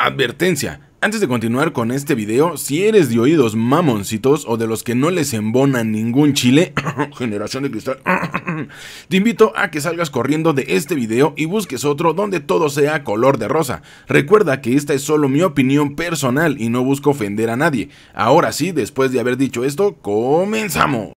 Advertencia. Antes de continuar con este video, si eres de oídos mamoncitos o de los que no les embona ningún chile, generación de cristal, te invito a que salgas corriendo de este video y busques otro donde todo sea color de rosa. Recuerda que esta es solo mi opinión personal y no busco ofender a nadie. Ahora sí, después de haber dicho esto, comenzamos.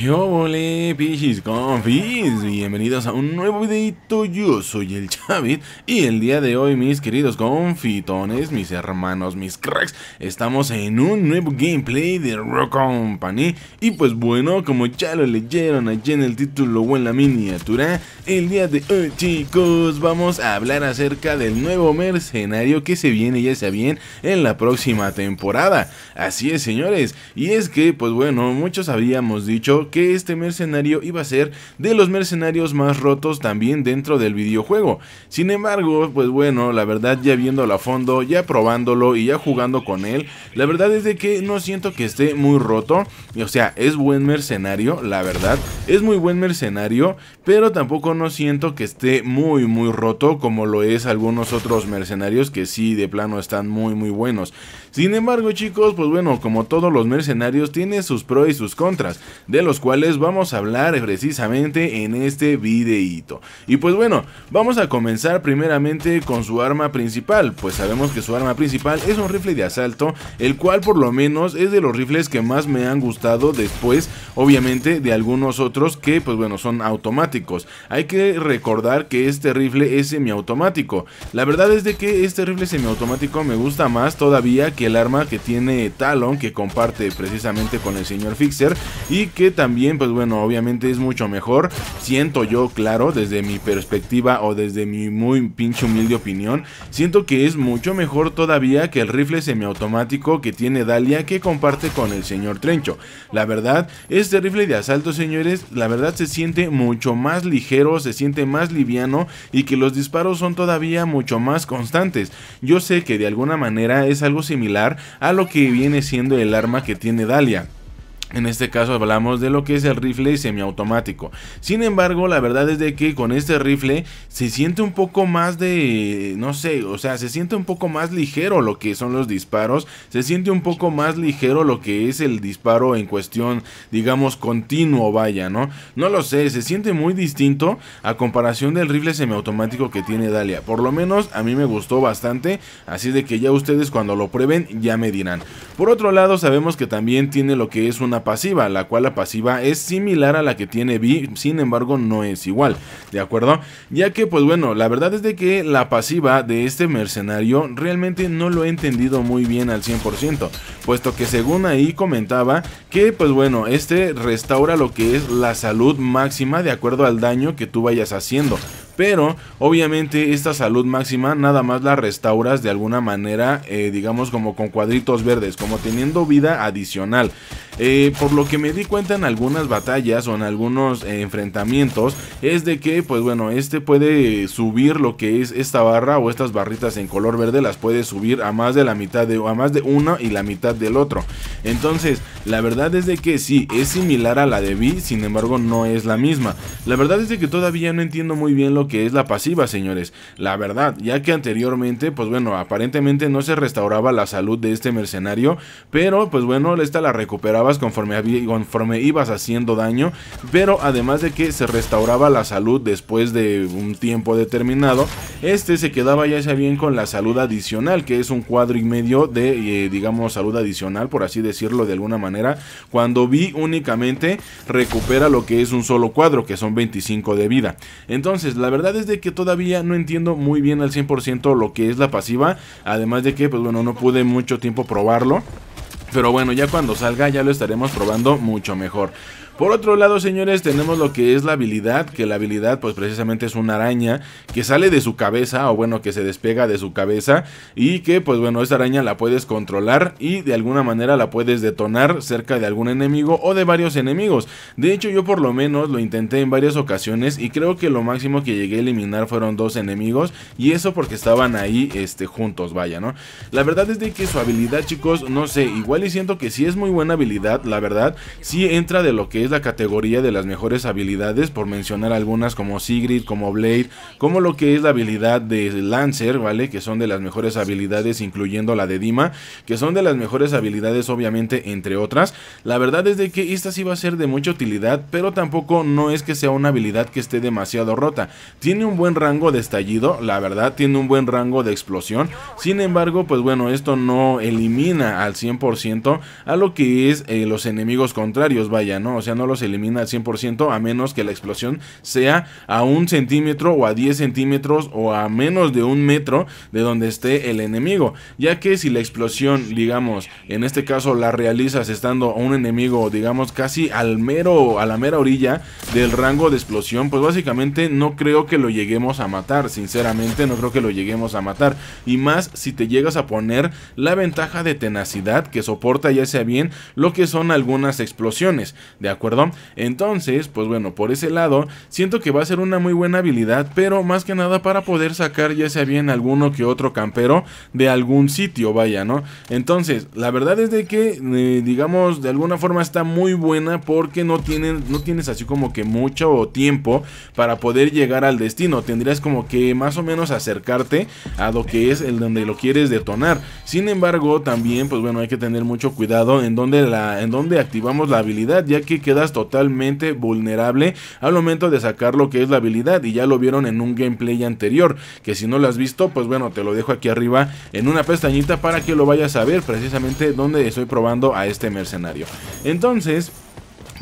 Yo volé, pichis confis? Bienvenidos a un nuevo videito, yo soy el Chavit Y el día de hoy, mis queridos confitones, mis hermanos, mis cracks Estamos en un nuevo gameplay de Rock Company Y pues bueno, como ya lo leyeron allí en el título o en la miniatura El día de hoy, chicos, vamos a hablar acerca del nuevo mercenario que se viene, ya sea bien, en la próxima temporada Así es, señores, y es que, pues bueno, muchos habíamos dicho que este mercenario iba a ser de los mercenarios más rotos también dentro del videojuego. Sin embargo, pues bueno, la verdad ya viéndolo a fondo, ya probándolo y ya jugando con él, la verdad es de que no siento que esté muy roto. O sea, es buen mercenario, la verdad, es muy buen mercenario, pero tampoco no siento que esté muy muy roto como lo es algunos otros mercenarios que sí de plano están muy muy buenos. Sin embargo, chicos, pues bueno, como todos los mercenarios tiene sus pros y sus contras. De los cuales vamos a hablar precisamente en este videito Y pues bueno, vamos a comenzar primeramente con su arma principal, pues sabemos que su arma principal es un rifle de asalto, el cual por lo menos es de los rifles que más me han gustado después, obviamente de algunos otros que pues bueno son automáticos. Hay que recordar que este rifle es semiautomático. La verdad es de que este rifle semiautomático me gusta más todavía que el arma que tiene Talon que comparte precisamente con el señor Fixer y que también, pues bueno, obviamente es mucho mejor. Siento yo, claro, desde mi perspectiva o desde mi muy pinche humilde opinión, siento que es mucho mejor todavía que el rifle semiautomático que tiene Dalia que comparte con el señor Trencho. La verdad, este rifle de asalto, señores, la verdad se siente mucho más ligero, se siente más liviano y que los disparos son todavía mucho más constantes. Yo sé que de alguna manera es algo similar a lo que viene siendo el arma que tiene Dalia. En este caso hablamos de lo que es el rifle semiautomático. Sin embargo, la verdad es de que con este rifle se siente un poco más de, no sé, o sea, se siente un poco más ligero lo que son los disparos, se siente un poco más ligero lo que es el disparo en cuestión, digamos, continuo, vaya, ¿no? No lo sé, se siente muy distinto a comparación del rifle semiautomático que tiene Dalia. Por lo menos a mí me gustó bastante, así de que ya ustedes cuando lo prueben ya me dirán. Por otro lado, sabemos que también tiene lo que es una pasiva, la cual la pasiva es similar a la que tiene B, sin embargo no es igual, ¿de acuerdo? Ya que pues bueno, la verdad es de que la pasiva de este mercenario realmente no lo he entendido muy bien al 100%, puesto que según ahí comentaba que pues bueno, este restaura lo que es la salud máxima de acuerdo al daño que tú vayas haciendo. Pero obviamente esta salud máxima nada más la restauras de alguna manera, eh, digamos como con cuadritos verdes, como teniendo vida adicional. Eh, por lo que me di cuenta en algunas batallas o en algunos eh, enfrentamientos es de que pues bueno este puede subir lo que es esta barra o estas barritas en color verde las puede subir a más de la mitad de a más de uno y la mitad del otro entonces la verdad es de que sí es similar a la de B sin embargo no es la misma la verdad es de que todavía no entiendo muy bien lo que es la pasiva señores la verdad ya que anteriormente pues bueno aparentemente no se restauraba la salud de este mercenario pero pues bueno esta la recuperaba conforme, ibas haciendo daño, pero además de que se restauraba la salud después de un tiempo determinado, este se quedaba ya sea bien con la salud adicional, que es un cuadro y medio de, eh, digamos, salud adicional, por así decirlo de alguna manera, cuando vi únicamente recupera lo que es un solo cuadro, que son 25 de vida. Entonces, la verdad es de que todavía no entiendo muy bien al 100% lo que es la pasiva, además de que, pues bueno, no pude mucho tiempo probarlo. Pero bueno, ya cuando salga ya lo estaremos probando mucho mejor. Por otro lado, señores, tenemos lo que es la habilidad, que la habilidad pues precisamente es una araña que sale de su cabeza, o bueno, que se despega de su cabeza, y que pues bueno, esta araña la puedes controlar y de alguna manera la puedes detonar cerca de algún enemigo o de varios enemigos. De hecho, yo por lo menos lo intenté en varias ocasiones y creo que lo máximo que llegué a eliminar fueron dos enemigos, y eso porque estaban ahí este, juntos, vaya, ¿no? La verdad es de que su habilidad, chicos, no sé, igual y siento que si sí es muy buena habilidad, la verdad, sí entra de lo que es la categoría de las mejores habilidades, por mencionar algunas como Sigrid, como Blade, como lo que es la habilidad de Lancer, ¿vale? Que son de las mejores habilidades, incluyendo la de Dima, que son de las mejores habilidades, obviamente, entre otras. La verdad es de que esta sí va a ser de mucha utilidad, pero tampoco no es que sea una habilidad que esté demasiado rota. Tiene un buen rango de estallido, la verdad, tiene un buen rango de explosión. Sin embargo, pues bueno, esto no elimina al 100% a lo que es eh, los enemigos contrarios, vaya, ¿no? O sea, no los elimina al 100%, a menos que la explosión sea a un centímetro o a 10 centímetros o a menos de un metro de donde esté el enemigo. Ya que si la explosión, digamos, en este caso la realizas estando a un enemigo, digamos, casi al mero, a la mera orilla del rango de explosión, pues básicamente no creo que lo lleguemos a matar. Sinceramente, no creo que lo lleguemos a matar. Y más si te llegas a poner la ventaja de tenacidad que soporta ya sea bien lo que son algunas explosiones. De acuerdo entonces, pues bueno, por ese lado, siento que va a ser una muy buena habilidad, pero más que nada para poder sacar ya sea bien alguno que otro campero de algún sitio, vaya, ¿no? Entonces, la verdad es de que, eh, digamos, de alguna forma está muy buena porque no, no tienes así como que mucho tiempo para poder llegar al destino. Tendrías como que más o menos acercarte a lo que es el donde lo quieres detonar. Sin embargo, también, pues bueno, hay que tener mucho cuidado en donde, en donde activamos la habilidad, ya que queda totalmente vulnerable al momento de sacar lo que es la habilidad y ya lo vieron en un gameplay anterior, que si no lo has visto, pues bueno, te lo dejo aquí arriba en una pestañita para que lo vayas a ver precisamente donde estoy probando a este mercenario. Entonces...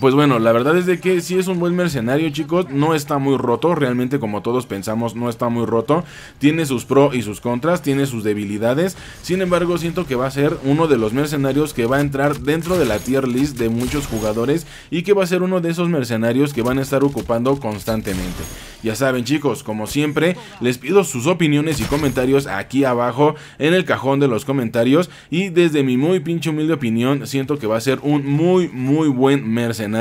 Pues bueno, la verdad es de que si es un buen mercenario, chicos. No está muy roto, realmente como todos pensamos, no está muy roto. Tiene sus pros y sus contras, tiene sus debilidades. Sin embargo, siento que va a ser uno de los mercenarios que va a entrar dentro de la tier list de muchos jugadores y que va a ser uno de esos mercenarios que van a estar ocupando constantemente. Ya saben, chicos, como siempre, les pido sus opiniones y comentarios aquí abajo en el cajón de los comentarios. Y desde mi muy pinche humilde opinión, siento que va a ser un muy, muy buen mercenario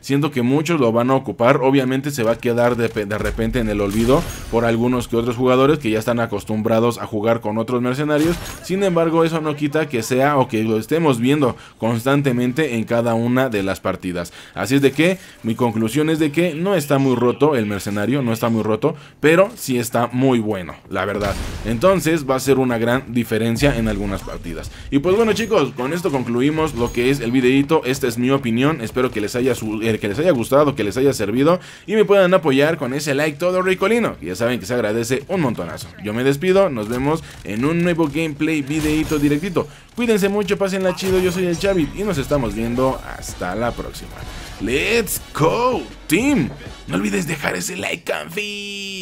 Siento que muchos lo van a ocupar. Obviamente se va a quedar de, repente en el olvido por algunos que otros jugadores que ya están acostumbrados a jugar con otros mercenarios. Sin embargo, eso no quita que sea o que lo estemos viendo constantemente en cada una de las partidas. Así es de que mi conclusión es de que no está muy roto el mercenario, no está muy roto, pero sí está muy bueno, la verdad. Entonces va a ser una gran diferencia en algunas partidas. Y pues bueno chicos, con esto concluimos lo que es el videito. Esta es mi opinión, espero que les haya, eh, que les haya gustado, que les haya servido y me puedan apoyar con ese like todo ricolino. Ya saben que se agradece un montonazo. Yo me despido, nos vemos en un nuevo gameplay videito directito. Cuídense mucho, la chido, yo soy el Chavit y nos estamos viendo hasta la próxima. ¡Let's go, team! No olvides dejar ese like, Canfi.